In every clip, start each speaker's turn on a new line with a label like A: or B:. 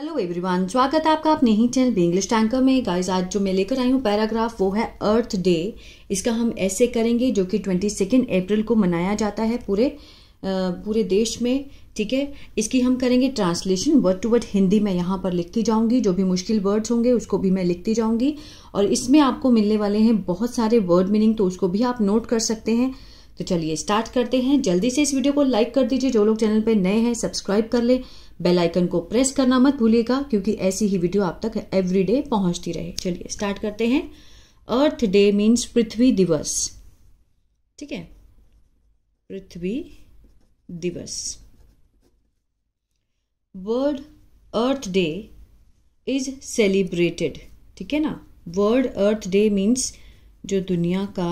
A: Hello everyone स्वागत है आपका अपने ही चैनल भी इंग्लिश टैंकर में गाइस आज जो मैं लेकर आई हूँ पैराग्राफ वो है अर्थ डे इसका हम ऐसे करेंगे जो कि ट्वेंटी सेकेंड अप्रैल को मनाया जाता है पूरे पूरे देश में ठीक है इसकी हम करेंगे translation word to word Hindi में यहाँ पर लिखती जाऊँगी जो भी मुश्किल वर्ड्स होंगे उसको भी मैं लिखती जाऊँगी और इसमें आपको मिलने वाले हैं बहुत सारे वर्ड मीनिंग तो उसको भी आप नोट कर सकते हैं तो चलिए स्टार्ट करते हैं जल्दी से इस वीडियो को लाइक कर दीजिए जो लोग चैनल पर नए हैं सब्सक्राइब कर लें बेल आइकन को प्रेस करना मत भूलिएगा क्योंकि ऐसी ही वीडियो आप तक एवरीडे पहुंचती रहे चलिए स्टार्ट करते हैं अर्थ डे मीन्स पृथ्वी दिवस ठीक है पृथ्वी दिवस world earth day is celebrated ठीक है ना वर्ल्ड अर्थ डे मीन्स जो दुनिया का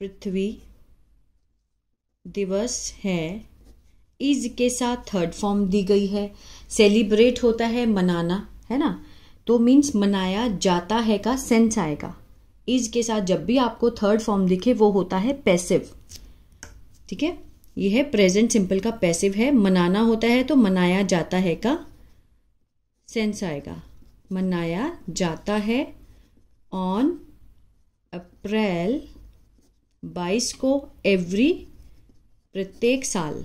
A: पृथ्वी दिवस है इज के साथ थर्ड फॉर्म दी गई है सेलिब्रेट होता है मनाना है ना तो मीन्स मनाया जाता है का सेंस आएगा इज के साथ जब भी आपको थर्ड फॉर्म दिखे वो होता है पैसिव ठीक है ये है प्रेजेंट सिंपल का पैसिव है मनाना होता है तो मनाया जाता है का सेंस आएगा मनाया जाता है ऑन अप्रैल बाईस को एवरी प्रत्येक साल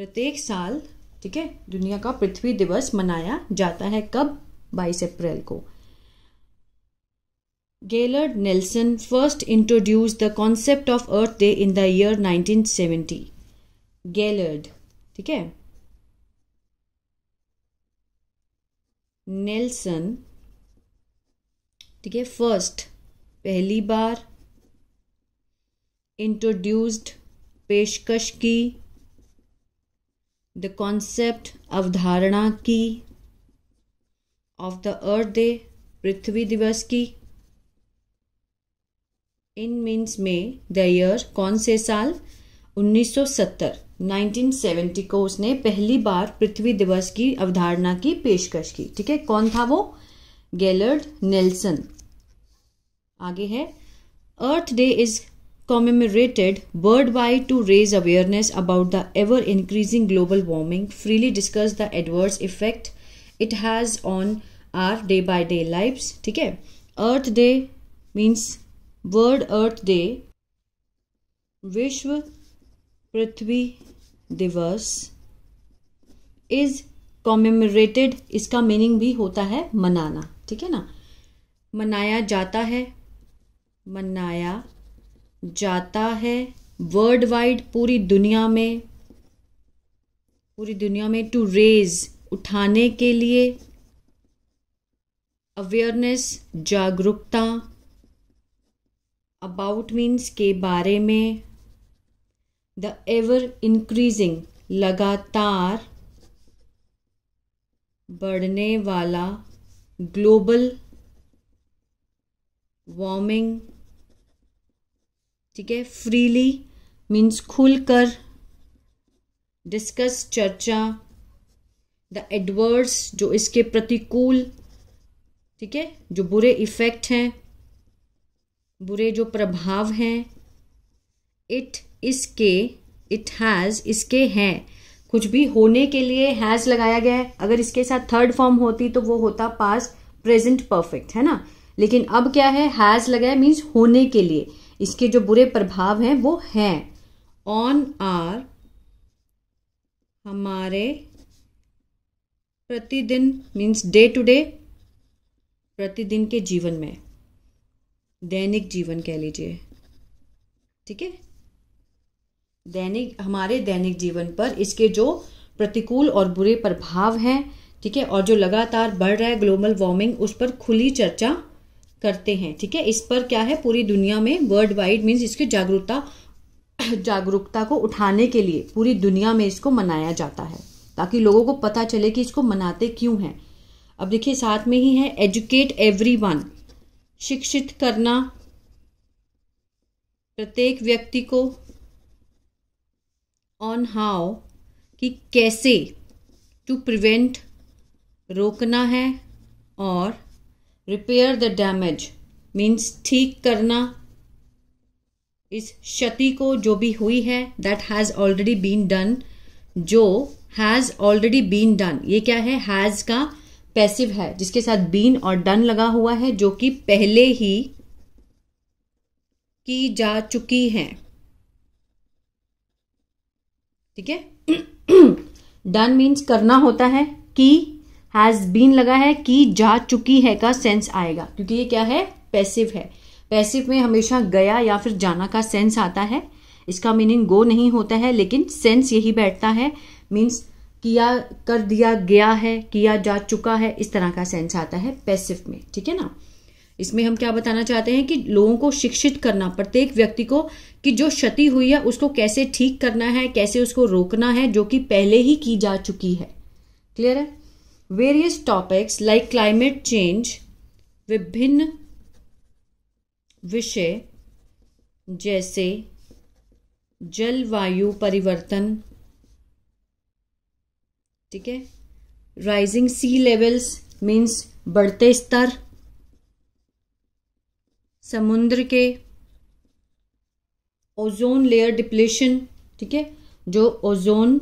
A: प्रत्येक साल ठीक है दुनिया का पृथ्वी दिवस मनाया जाता है कब 22 अप्रैल को Gaylord Nelson first introduce the concept of earth day in the year 1970 Gaylord ठीक है नेल्सन ठीक है फर्स्ट पहली बार इंट्रोड्यूस्ड पेशकश की द कॉन्सेप्ट अवधारणा की ऑफ द अर्थ डे पृथ्वी दिवस की इन मीन्स में द ईयर कौन से साल 1970 1970 को उसने पहली बार पृथ्वी दिवस की अवधारणा की पेशकश की ठीक है कौन था वो गैलर्ड नेल्सन आगे है earth day is commemorated worldwide to raise awareness about the ever increasing global warming, freely discuss the adverse effect it has on our day by day lives. theek hai earth day means world earth day vishwa prithvi divas is commemorated iska meaning bhi hota hai manana theek hai na manaya jata hai manaya जाता है world wide पूरी दुनिया में पूरी दुनिया में to raise उठाने के लिए अवेयरनेस जागरूकता अबाउट मीन्स के बारे में द एवर इंक्रीजिंग लगातार बढ़ने वाला ग्लोबल वार्मिंग ठीक है फ्रीली मीन्स खुलकर डिस्कस चर्चा द एडवर्स जो इसके प्रतिकूल ठीक है जो बुरे इफ़ेक्ट हैं बुरे जो प्रभाव हैं इट इसके इट हैज़ इसके हैं कुछ भी होने के लिए हैज़ लगाया गया है अगर इसके साथ थर्ड फॉर्म होती तो वो होता पास प्रेजेंट परफेक्ट है ना लेकिन अब क्या है हैज़ लगा मीन्स होने के लिए इसके जो बुरे प्रभाव हैं वो हैं ऑन आर हमारे प्रतिदिन मीन्स डे टू डे प्रतिदिन के जीवन में दैनिक जीवन कह लीजिए ठीक है दैनिक हमारे दैनिक जीवन पर इसके जो प्रतिकूल और बुरे प्रभाव हैं ठीक है और जो लगातार बढ़ रहा है ग्लोबल वार्मिंग उस पर खुली चर्चा करते हैं ठीक है इस पर क्या है पूरी दुनिया में वर्ल्ड वाइड मीन्स इसकी जागरूकता जागरूकता को उठाने के लिए पूरी दुनिया में इसको मनाया जाता है ताकि लोगों को पता चले कि इसको मनाते क्यों हैं अब देखिए साथ में ही है एजुकेट एवरीवन शिक्षित करना प्रत्येक व्यक्ति को ऑन हाउ कि कैसे टू प्रिवेंट रोकना है और रिपेयर द डैमेज मीन्स ठीक करना इस क्षति को जो भी हुई है that has already been done जो हैज़ ऑलरेडी बीन डन ये क्या है हैज़ का पैसिव है जिसके साथ बीन और डन लगा हुआ है जो कि पहले ही की जा चुकी है ठीक है डन मीन्स करना होता है कि हैज बीन लगा है कि जा चुकी है का सेंस आएगा क्योंकि ये क्या है पैसिव है पैसिव में हमेशा गया या फिर जाना का सेंस आता है इसका मीनिंग गो नहीं होता है लेकिन सेंस यही बैठता है मीन्स किया कर दिया गया है किया जा चुका है इस तरह का सेंस आता है पैसिव में ठीक है ना इसमें हम क्या बताना चाहते हैं कि लोगों को शिक्षित करना प्रत्येक व्यक्ति को कि जो क्षति हुई है उसको कैसे ठीक करना है कैसे उसको रोकना है जो कि पहले ही की जा चुकी है क्लियर है various topics like climate change विभिन्न विषय जैसे जलवायु परिवर्तन ठीक है राइजिंग सी लेवल्स मीन्स बढ़ते स्तर समुद्र के ओजोन लेयर डिप्लेशन ठीक है जो ओजोन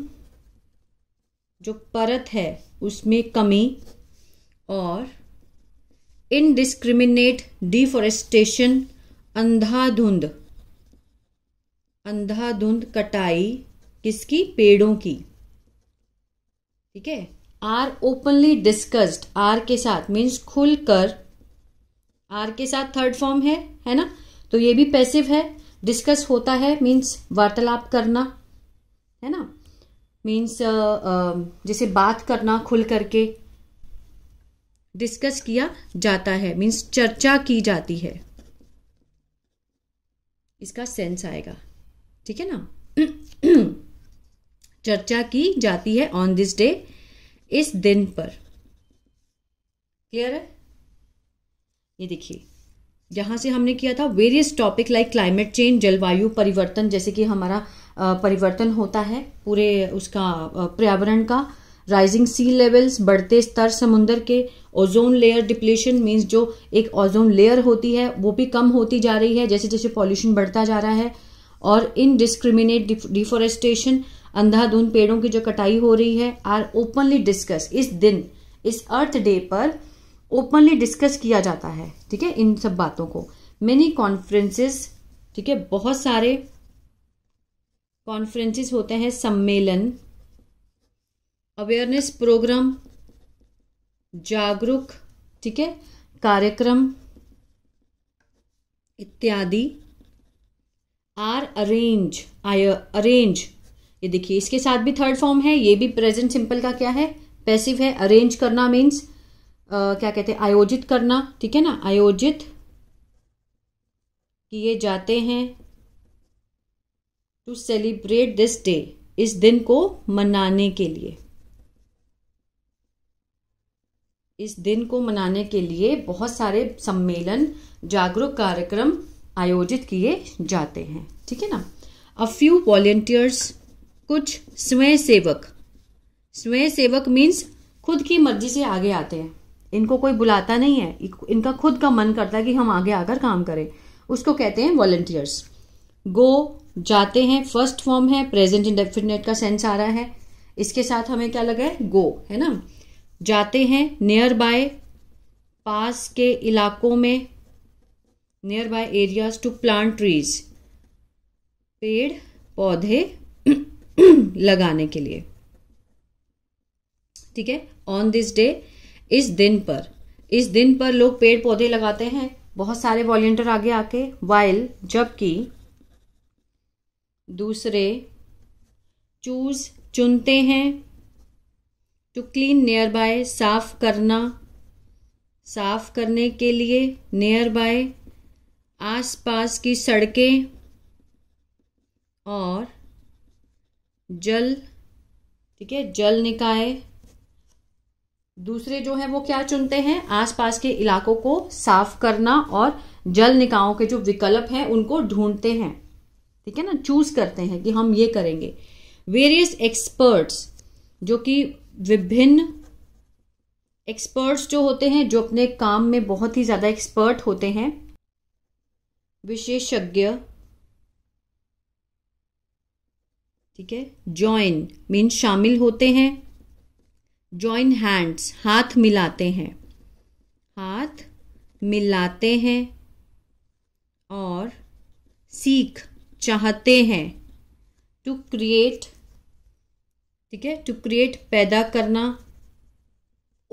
A: जो परत है उसमें कमी और इनडिस्क्रिमिनेट डिफॉरेस्टेशन अंधाधुंध अंधाधुंध कटाई किसकी पेड़ों की ठीक है आर ओपनली डिस्कस्ड आर के साथ मीन्स खुलकर आर के साथ थर्ड फॉर्म है है ना तो ये भी पैसिव है डिस्कस होता है मीन्स वार्तालाप करना है ना मीन्स uh, um, जैसे बात करना खुल करके डिस्कस किया जाता है मीन्स चर्चा की जाती है इसका सेंस आएगा ठीक है ना चर्चा की जाती है ऑन दिस डे इस दिन पर क्लियर है ये देखिए जहां से हमने किया था various topic like climate change जलवायु परिवर्तन जैसे कि हमारा परिवर्तन होता है पूरे उसका पर्यावरण का राइजिंग सी लेवल्स बढ़ते स्तर समुंदर के ओजोन लेयर डिप्लेशन मीन्स जो एक ओजोन लेयर होती है वो भी कम होती जा रही है जैसे जैसे पॉल्यूशन बढ़ता जा रहा है और इनडिस्क्रिमिनेट डिफोरेस्टेशन अंधाधुंध पेड़ों की जो कटाई हो रही है आर ओपनली डिस्कस इस दिन इस अर्थ डे पर ओपनली डिस्कस किया जाता है ठीक है इन सब बातों को मेनी कॉन्फ्रेंसेस ठीक है बहुत सारे कॉन्फ्रेंसेस होते हैं सम्मेलन अवेयरनेस प्रोग्राम जागरूक ठीक है कार्यक्रम इत्यादि आर अरेंज आय अरेंज ये देखिए इसके साथ भी थर्ड फॉर्म है ये भी प्रेजेंट सिंपल का क्या है पैसिव है अरेंज करना मीन्स क्या कहते हैं आयोजित करना ठीक है ना आयोजित किए जाते हैं टू सेलिब्रेट दिस डे इस दिन को मनाने के लिए इस दिन को मनाने के लिए बहुत सारे सम्मेलन जागरूक कार्यक्रम आयोजित किए जाते हैं ठीक है ना अ फ्यू वॉल्टियर्स कुछ स्वयंसेवक स्वयंसेवक मीन्स खुद की मर्जी से आगे आते हैं इनको कोई बुलाता नहीं है इनका खुद का मन करता है कि हम आगे आकर काम करें उसको कहते हैं वॉलेंटियर्स गो जाते हैं फर्स्ट फॉर्म है प्रेजेंट इंडेफिनेट का सेंस आ रहा है इसके साथ हमें क्या लगा है गो है ना जाते हैं नियर बाय पास के इलाकों में nearby areas to plant trees पेड़ पौधे लगाने के लिए ठीक है ऑन दिस डे इस दिन पर इस दिन पर लोग पेड़ पौधे लगाते हैं बहुत सारे वॉल्टियर आगे आके वाइल जबकि दूसरे चूज चुनते हैं टू क्लीन नियर बाय साफ करना साफ करने के लिए नियर बाय आस पास की सड़कें और जल ठीक है जल निकाय दूसरे जो है वो क्या चुनते हैं आसपास के इलाकों को साफ करना और जल निकायों के जो विकल्प हैं उनको ढूंढते हैं ठीक है ना चूज करते हैं कि हम ये करेंगे वेरियस एक्सपर्ट्स जो कि विभिन्न एक्सपर्ट्स जो होते हैं जो अपने काम में बहुत ही ज़्यादा एक्सपर्ट होते हैं विशेषज्ञ ठीक है ज्वाइन मीन शामिल होते हैं ज्वाइन हैंड्स हाथ मिलाते हैं हाथ मिलाते हैं और सीख चाहते हैं टू क्रिएट ठीक है टू क्रिएट पैदा करना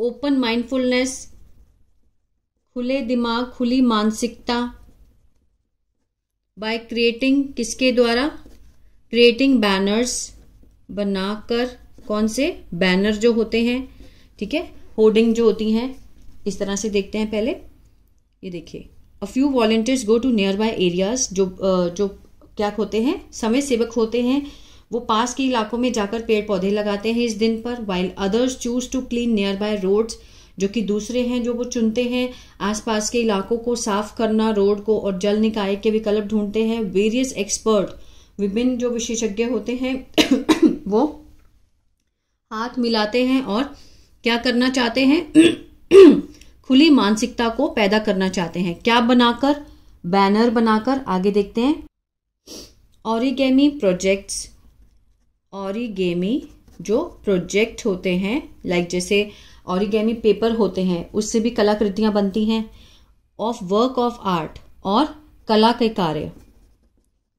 A: ओपन माइंडफुलनेस खुले दिमाग खुली मानसिकता बाय क्रिएटिंग किसके द्वारा क्रिएटिंग बैनर्स बनाकर कौन से बैनर जो होते हैं ठीक है होर्डिंग जो होती हैं इस तरह से देखते हैं पहले ये देखिए a few volunteers go to nearby areas जो जो क्या होते हैं समय सेवक होते हैं वो पास के इलाकों में जाकर पेड़ पौधे लगाते हैं इस दिन पर while others choose to clean nearby road जो कि दूसरे हैं जो वो चुनते हैं आसपास के इलाकों को साफ करना रोड को और जल निकाय के विकल्प ढूंढते हैं वेरियस एक्सपर्ट विभिन्न जो विशेषज्ञ होते हैं वो हाथ मिलाते हैं और क्या करना चाहते हैं खुली मानसिकता को पैदा करना चाहते हैं क्या बनाकर बैनर बनाकर आगे देखते हैं औरिगेमी प्रोजेक्ट्स औरिगेमी जो प्रोजेक्ट होते हैं लाइक जैसे ऑरिगेमी पेपर होते हैं उससे भी कलाकृतियाँ बनती हैं ऑफ वर्क ऑफ आर्ट और कला के कार्य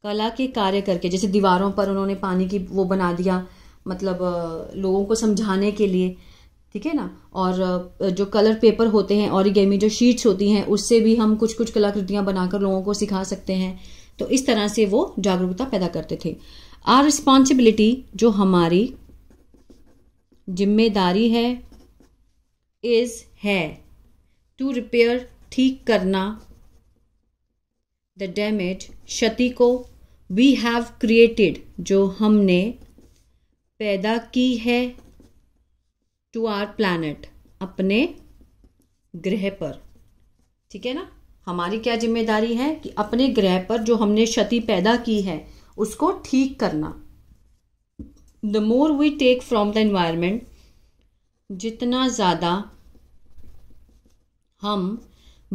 A: कला के कार्य करके जैसे दीवारों पर उन्होंने पानी की वो बना दिया मतलब लोगों को समझाने के लिए ठीक है ना और जो कलर पेपर होते हैं औरिगेमी जो शीट्स होती हैं उससे भी हम कुछ कुछ कलाकृतियाँ बनाकर लोगों को सिखा सकते हैं तो इस तरह से वो जागरूकता पैदा करते थे आर रिस्पॉन्सिबिलिटी जो हमारी जिम्मेदारी है इज है टू रिपेयर ठीक करना द डैमेज क्षति को वी हैव क्रिएटेड जो हमने पैदा की है टू आर प्लानट अपने ग्रह पर ठीक है ना हमारी क्या जिम्मेदारी है कि अपने ग्रह पर जो हमने क्षति पैदा की है उसको ठीक करना the more we take from the environment जितना ज़्यादा हम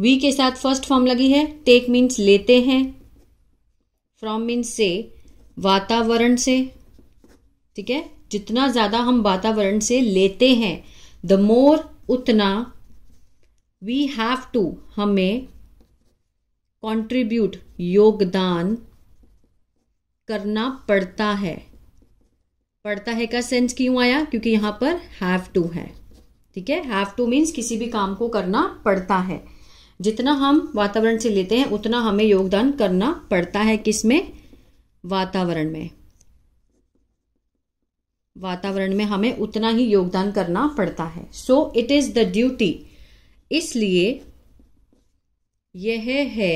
A: वी के साथ फर्स्ट फॉर्म लगी है टेक मीन्स लेते हैं फ्रॉम मीन्स से वातावरण से ठीक है जितना ज़्यादा हम वातावरण से लेते हैं द मोर उतना वी हैव टू हमें कंट्रीब्यूट योगदान करना पड़ता है पड़ता है का सेंस क्यों आया क्योंकि यहां पर हैव टू है ठीक है हैव टू मीन्स किसी भी काम को करना पड़ता है जितना हम वातावरण से लेते हैं उतना हमें योगदान करना पड़ता है किसमें वातावरण में वातावरण में हमें उतना ही योगदान करना पड़ता है so it is the duty इसलिए यह है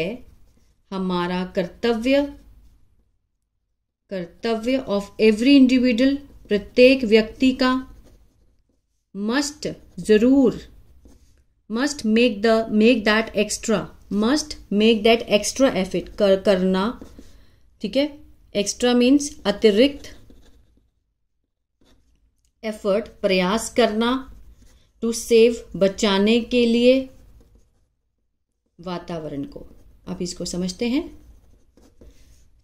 A: हमारा कर्तव्य कर्तव्य ऑफ एवरी इंडिविजुअल प्रत्येक व्यक्ति का मस्ट जरूर must make the make that extra must make that extra effort कर, करना ठीक है एक्स्ट्रा मीन्स अतिरिक्त एफर्ट प्रयास करना टू सेव बचाने के लिए वातावरण को आप इसको समझते हैं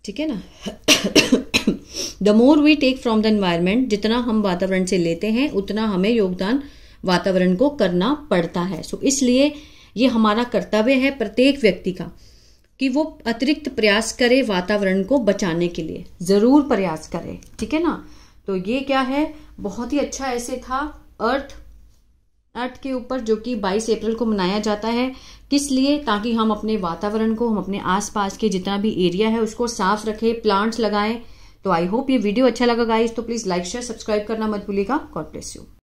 A: ठीक है ना the more we take from the environment जितना हम वातावरण से लेते हैं उतना हमें योगदान वातावरण को करना पड़ता है सो so, इसलिए ये हमारा कर्तव्य है प्रत्येक व्यक्ति का कि वो अतिरिक्त प्रयास करे वातावरण को बचाने के लिए ज़रूर प्रयास करे ठीक है ना तो ये क्या है बहुत ही अच्छा ऐसे था अर्थ अर्थ के ऊपर जो कि 22 अप्रैल को मनाया जाता है किस लिए ताकि हम अपने वातावरण को हम अपने आसपास के जितना भी एरिया है उसको साफ रखें प्लांट्स लगाएं तो आई होप ये वीडियो अच्छा लगा गाइस तो प्लीज़ लाइक शेयर सब्सक्राइब करना मत भूलिएगा गॉड ब्लेस यू